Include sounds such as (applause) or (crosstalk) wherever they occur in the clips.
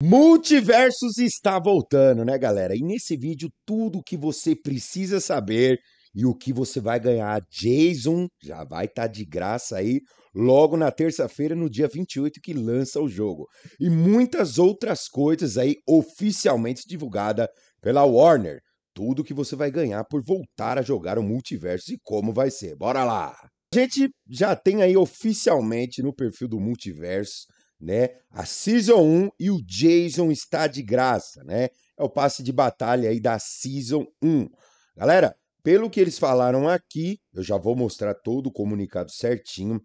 Multiversos está voltando, né, galera? E nesse vídeo, tudo o que você precisa saber e o que você vai ganhar. Jason já vai estar tá de graça aí logo na terça-feira, no dia 28, que lança o jogo. E muitas outras coisas aí oficialmente divulgada pela Warner. Tudo que você vai ganhar por voltar a jogar o multiverso e como vai ser. Bora lá! A gente já tem aí oficialmente no perfil do multiverso né? A Season 1 e o Jason está de graça, né? É o passe de batalha aí da Season 1. Galera, pelo que eles falaram aqui, eu já vou mostrar todo o comunicado certinho.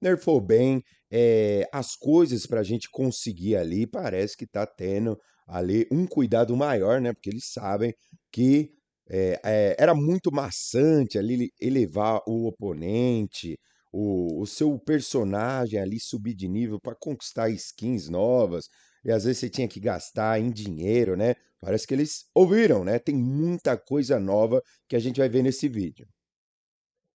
Nerfou bem, é, as coisas para a gente conseguir ali, parece que tá tendo ali um cuidado maior, né? Porque eles sabem que é, é, era muito maçante ali elevar o oponente, o, o seu personagem ali subir de nível para conquistar skins novas. E às vezes você tinha que gastar em dinheiro, né? Parece que eles ouviram, né? Tem muita coisa nova que a gente vai ver nesse vídeo.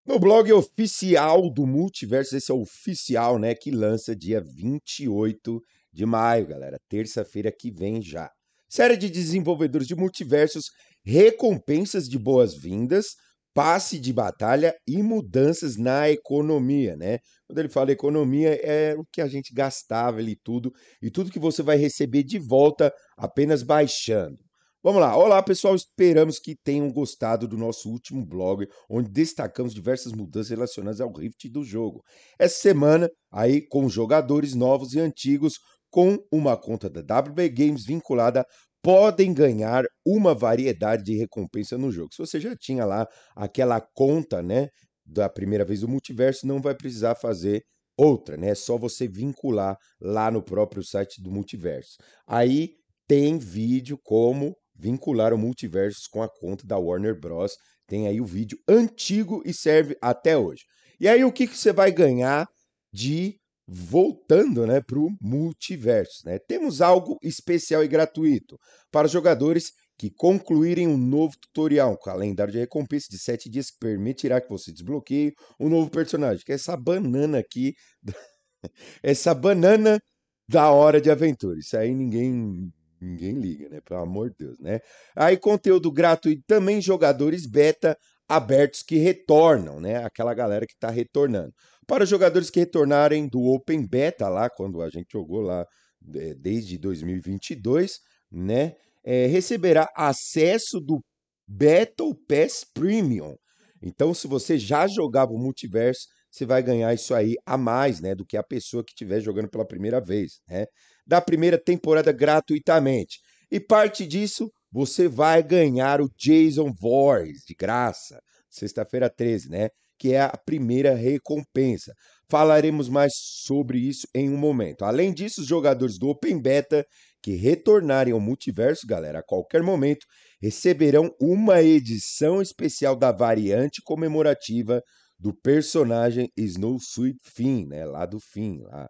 No blog oficial do Multiverso, esse é o oficial, né? Que lança dia 28 de maio, galera. Terça-feira que vem já. Série de desenvolvedores de multiversos, recompensas de boas-vindas, passe de batalha e mudanças na economia, né? Quando ele fala economia, é o que a gente gastava ali tudo e tudo que você vai receber de volta apenas baixando. Vamos lá. Olá, pessoal. Esperamos que tenham gostado do nosso último blog, onde destacamos diversas mudanças relacionadas ao Rift do jogo. Essa semana, aí com jogadores novos e antigos, com uma conta da WB Games vinculada podem ganhar uma variedade de recompensa no jogo. Se você já tinha lá aquela conta, né, da primeira vez do multiverso, não vai precisar fazer outra, né? É só você vincular lá no próprio site do multiverso. Aí tem vídeo como vincular o multiverso com a conta da Warner Bros. Tem aí o vídeo antigo e serve até hoje. E aí o que, que você vai ganhar de voltando né, para o multiverso. Né? Temos algo especial e gratuito para os jogadores que concluírem um novo tutorial, um calendário de recompensa de 7 dias que permitirá que você desbloqueie um novo personagem, que é essa banana aqui, (laughs) essa banana da hora de aventura. Isso aí ninguém ninguém liga, né? Pelo amor de Deus, né? Aí conteúdo gratuito também jogadores beta abertos que retornam, né? Aquela galera que está retornando para jogadores que retornarem do Open Beta lá, quando a gente jogou lá é, desde 2022, né? É, receberá acesso do Battle Pass Premium. Então, se você já jogava o multiverso, você vai ganhar isso aí a mais, né, do que a pessoa que estiver jogando pela primeira vez, né? Da primeira temporada gratuitamente. E parte disso, você vai ganhar o Jason Voorhees de graça, sexta-feira 13, né? que é a primeira recompensa. Falaremos mais sobre isso em um momento. Além disso, os jogadores do Open Beta que retornarem ao multiverso, galera, a qualquer momento, receberão uma edição especial da variante comemorativa do personagem Snow Sweet Finn, né, lá do fim, lá.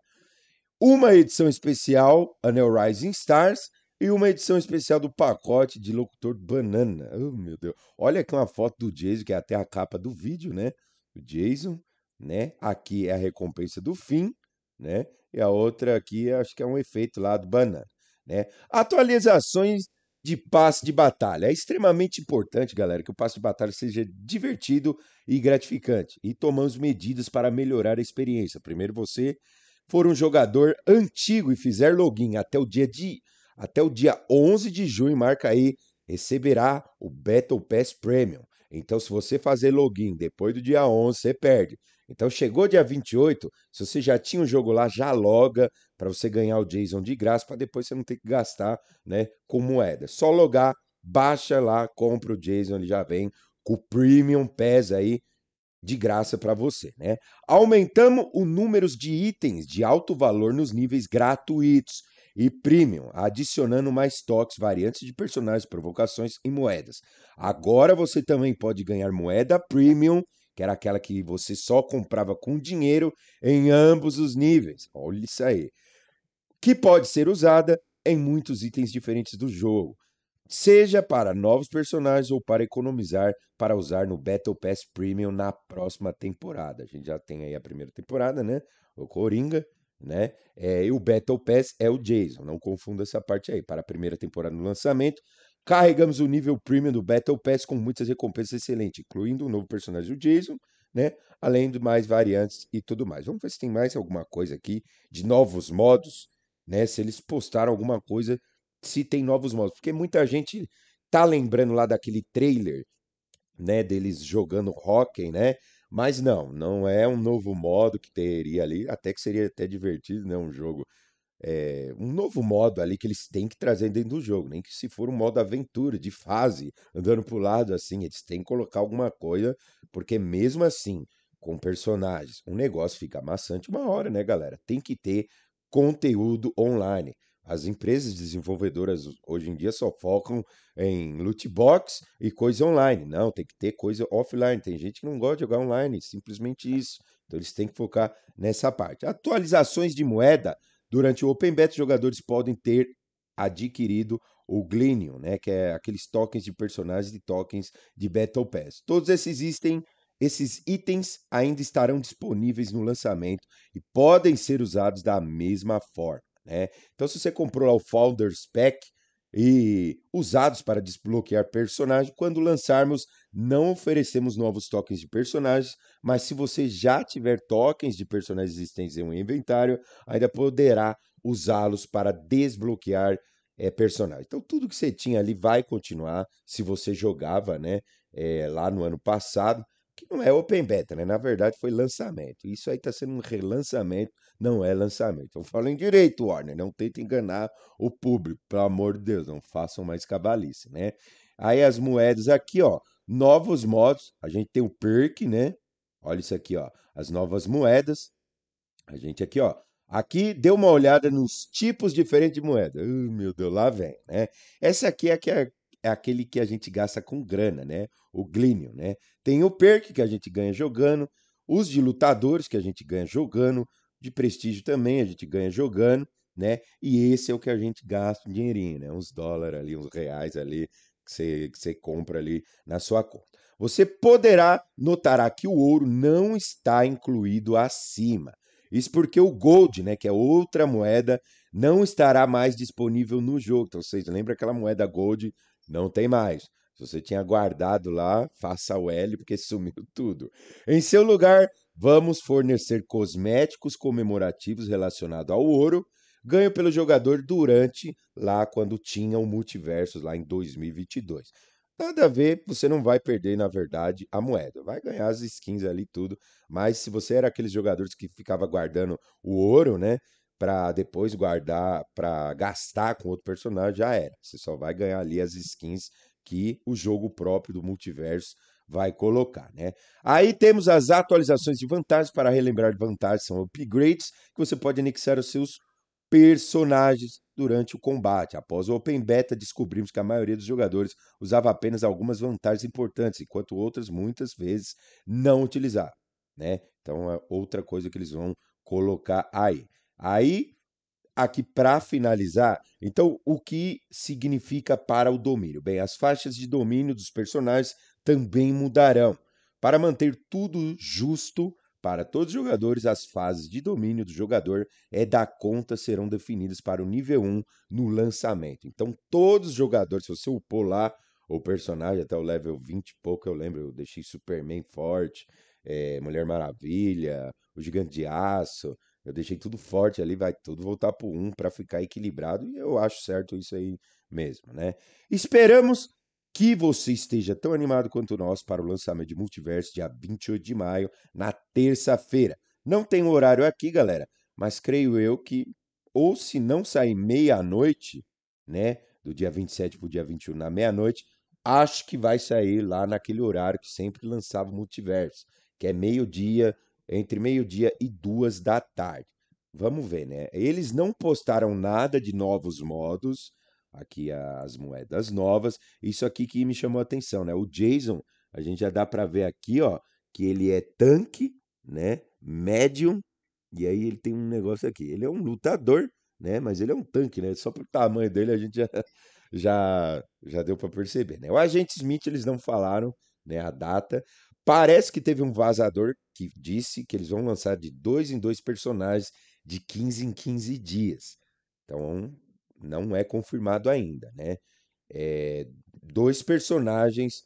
Uma edição especial Anel Rising Stars e uma edição especial do pacote de locutor Banana. Oh, meu Deus. Olha aqui uma foto do Jason, que é até a capa do vídeo, né? o Jason, né? Aqui é a recompensa do fim, né? E a outra aqui acho que é um efeito lá do banana, né? Atualizações de passe de batalha. É extremamente importante, galera, que o passe de batalha seja divertido e gratificante. E tomamos medidas para melhorar a experiência. Primeiro você for um jogador antigo e fizer login até o dia de até o dia 11 de junho, marca aí, receberá o Battle Pass Premium. Então, se você fazer login depois do dia 11, você perde. Então, chegou dia 28, se você já tinha o um jogo lá, já loga para você ganhar o JSON de graça, para depois você não ter que gastar né, com moeda. Só logar, baixa lá, compra o JSON, ele já vem com o Premium PES aí de graça para você, né? Aumentamos o número de itens de alto valor nos níveis gratuitos e Premium, adicionando mais toques, variantes de personagens, provocações e moedas. Agora você também pode ganhar moeda Premium, que era aquela que você só comprava com dinheiro em ambos os níveis. Olha isso aí. Que pode ser usada em muitos itens diferentes do jogo, seja para novos personagens ou para economizar para usar no Battle Pass Premium na próxima temporada. A gente já tem aí a primeira temporada, né? O Coringa né? É, e o Battle Pass é o Jason, não confunda essa parte aí. Para a primeira temporada no lançamento, carregamos o nível premium do Battle Pass com muitas recompensas excelentes, incluindo o novo personagem o Jason, né? Além de mais variantes e tudo mais. Vamos ver se tem mais alguma coisa aqui de novos modos, né? Se eles postaram alguma coisa, se tem novos modos, porque muita gente tá lembrando lá daquele trailer, né? Deles jogando hockey, né? Mas não, não é um novo modo que teria ali, até que seria até divertido, né? Um jogo. É, um novo modo ali que eles têm que trazer dentro do jogo, nem que se for um modo aventura, de fase, andando pro lado assim, eles têm que colocar alguma coisa, porque mesmo assim, com personagens, o um negócio fica amassante uma hora, né, galera? Tem que ter conteúdo online. As empresas desenvolvedoras hoje em dia só focam em loot box e coisa online. Não, tem que ter coisa offline. Tem gente que não gosta de jogar online, simplesmente isso. Então eles têm que focar nessa parte. Atualizações de moeda. Durante o Open Bet, jogadores podem ter adquirido o Glinion, né, que é aqueles tokens de personagens e tokens de Battle Pass. Todos esses existem esses itens ainda estarão disponíveis no lançamento e podem ser usados da mesma forma. Né? Então, se você comprou lá o Founders Pack e usados para desbloquear personagem, quando lançarmos, não oferecemos novos tokens de personagens, mas se você já tiver tokens de personagens existentes em um inventário, ainda poderá usá-los para desbloquear é, personagem. Então, tudo que você tinha ali vai continuar se você jogava né, é, lá no ano passado que não é open beta, né? Na verdade foi lançamento. Isso aí está sendo um relançamento, não é lançamento. Então falem direito, Warner, não tenta enganar o público, pelo amor de Deus, não façam mais cabalice, né? Aí as moedas aqui, ó, novos modos, a gente tem o perk, né? Olha isso aqui, ó, as novas moedas. A gente aqui, ó, Aqui deu uma olhada nos tipos diferentes de moeda. Uh, meu Deus, lá vem, né? Essa aqui é a que é é aquele que a gente gasta com grana, né? O Glínio, né? Tem o perk que a gente ganha jogando, os de lutadores que a gente ganha jogando, de prestígio também a gente ganha jogando, né? E esse é o que a gente gasta um dinheirinho, né? Uns dólares ali, uns reais ali, que você, que você compra ali na sua conta. Você poderá notar que o ouro não está incluído acima. Isso porque o gold, né, que é outra moeda, não estará mais disponível no jogo. Então, vocês lembram aquela moeda gold não tem mais. Se você tinha guardado lá, faça o L, porque (laughs) sumiu tudo. Em seu lugar, vamos fornecer cosméticos comemorativos relacionados ao ouro, ganho pelo jogador durante lá quando tinha o multiverso lá em 2022. Nada a ver, você não vai perder, na verdade, a moeda. Vai ganhar as skins ali tudo. Mas se você era aqueles jogadores que ficava guardando o ouro, né? para depois guardar, para gastar com outro personagem, já era. Você só vai ganhar ali as skins que o jogo próprio do multiverso vai colocar, né? Aí temos as atualizações de vantagens, para relembrar vantagens são upgrades que você pode anexar os seus personagens durante o combate. Após o Open Beta, descobrimos que a maioria dos jogadores usava apenas algumas vantagens importantes, enquanto outras muitas vezes não utilizava né? Então é outra coisa que eles vão colocar aí. Aí, aqui para finalizar, então o que significa para o domínio? Bem, as faixas de domínio dos personagens também mudarão. Para manter tudo justo para todos os jogadores, as fases de domínio do jogador é da conta serão definidas para o nível 1 no lançamento. Então, todos os jogadores, se você upou lá o personagem até o level 20 e pouco, eu lembro, eu deixei Superman forte, é, Mulher Maravilha, o Gigante de Aço, eu deixei tudo forte ali, vai tudo voltar pro 1 para ficar equilibrado, e eu acho certo isso aí mesmo, né? Esperamos que você esteja tão animado quanto nós para o lançamento de Multiverso dia 28 de maio, na terça-feira. Não tem horário aqui, galera, mas creio eu que ou se não sair meia-noite, né, do dia 27 pro dia 21 na meia-noite, acho que vai sair lá naquele horário que sempre lançava o Multiverso, que é meio-dia entre meio-dia e duas da tarde. Vamos ver, né? Eles não postaram nada de novos modos, aqui as moedas novas. Isso aqui que me chamou a atenção, né? O Jason, a gente já dá para ver aqui, ó, que ele é tanque, né? Medium, e aí ele tem um negócio aqui. Ele é um lutador, né? Mas ele é um tanque, né? Só pelo tamanho dele a gente já já, já deu para perceber, né? O agente Smith eles não falaram, né, a data, Parece que teve um vazador que disse que eles vão lançar de dois em dois personagens de 15 em 15 dias. Então, não é confirmado ainda, né? É, dois personagens,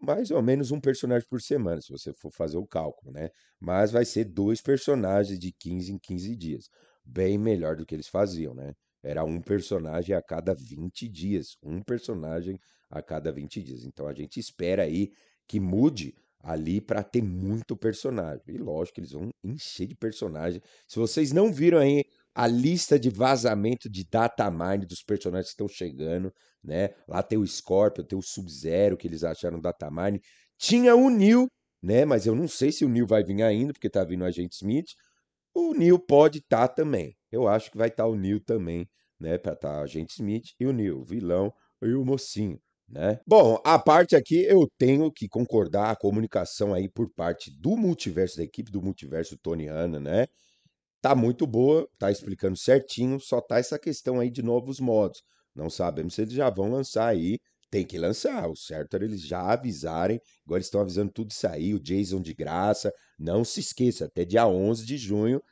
mais ou menos um personagem por semana, se você for fazer o cálculo, né? Mas vai ser dois personagens de 15 em 15 dias. Bem melhor do que eles faziam, né? Era um personagem a cada 20 dias. Um personagem a cada 20 dias. Então a gente espera aí que mude ali para ter muito personagem. E lógico, eles vão encher de personagem. Se vocês não viram aí a lista de vazamento de data mine dos personagens que estão chegando, né? Lá tem o Scorpio, tem o Sub-Zero que eles acharam data mine. Tinha o Neil, né? Mas eu não sei se o Neil vai vir ainda, porque tá vindo o Agente Smith. O Neil pode estar tá também. Eu acho que vai estar tá o Neil também, né? Para estar tá o Agente Smith e o Neil, vilão e o mocinho. Né? Bom, a parte aqui eu tenho que concordar a comunicação aí por parte do multiverso, da equipe do multiverso Tony Hanna, né? Tá muito boa, tá explicando certinho, só tá essa questão aí de novos modos. Não sabemos se eles já vão lançar aí, tem que lançar, o certo era eles já avisarem, agora estão avisando tudo isso aí, o Jason de graça, não se esqueça, até dia 11 de junho,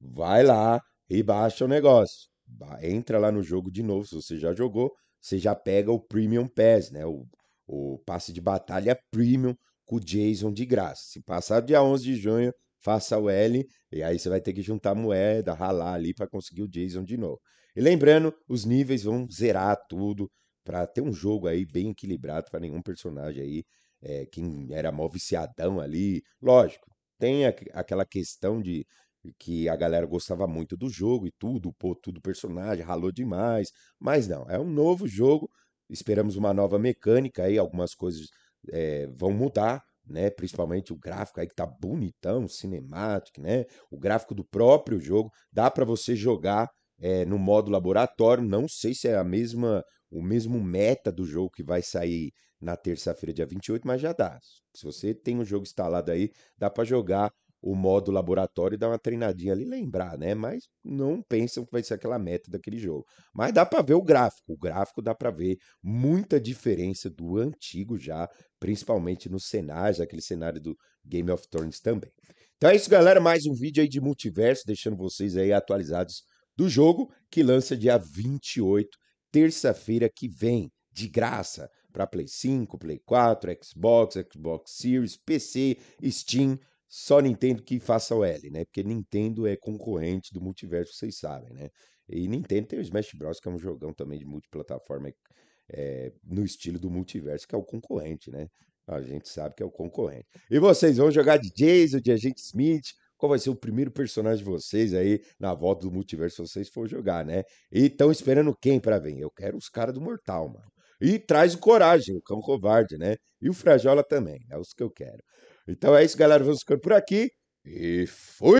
vai lá e baixa o negócio. Entra lá no jogo de novo, se você já jogou, você já pega o Premium Pass, né? O, o passe de batalha é Premium com o Jason de graça. Se passar dia 11 de junho, faça o L e aí você vai ter que juntar moeda, ralar ali para conseguir o Jason de novo. E lembrando, os níveis vão zerar tudo para ter um jogo aí bem equilibrado para nenhum personagem aí é, quem era mal viciadão ali, lógico, tem a, aquela questão de que a galera gostava muito do jogo e tudo, pô, tudo personagem, ralou demais. Mas não, é um novo jogo, esperamos uma nova mecânica aí, algumas coisas é, vão mudar, né? Principalmente o gráfico aí que tá bonitão, cinemático, né? O gráfico do próprio jogo, dá para você jogar é, no modo laboratório, não sei se é a mesma o mesmo meta do jogo que vai sair na terça-feira, dia 28, mas já dá. Se você tem um jogo instalado aí, dá para jogar o modo laboratório e dar uma treinadinha ali, lembrar, né? Mas não pensam que vai ser aquela meta daquele jogo. Mas dá para ver o gráfico. O gráfico dá para ver muita diferença do antigo já, principalmente nos cenários, aquele cenário do Game of Thrones também. Então é isso, galera. Mais um vídeo aí de multiverso, deixando vocês aí atualizados do jogo, que lança dia 28, terça-feira que vem, de graça, para Play 5, Play 4, Xbox, Xbox Series, PC, Steam só Nintendo que faça o L, né? Porque Nintendo é concorrente do multiverso, vocês sabem, né? E Nintendo tem o Smash Bros, que é um jogão também de multiplataforma é, no estilo do multiverso, que é o concorrente, né? A gente sabe que é o concorrente. E vocês vão jogar de Jason, de Agente Smith, qual vai ser o primeiro personagem de vocês aí na volta do multiverso se vocês for jogar, né? E estão esperando quem para vir? Eu quero os caras do Mortal, mano. E traz o Coragem, o Cão Covarde, né? E o Frajola também, é os que eu quero. Então é isso, galera. Vamos ficando por aqui e fui!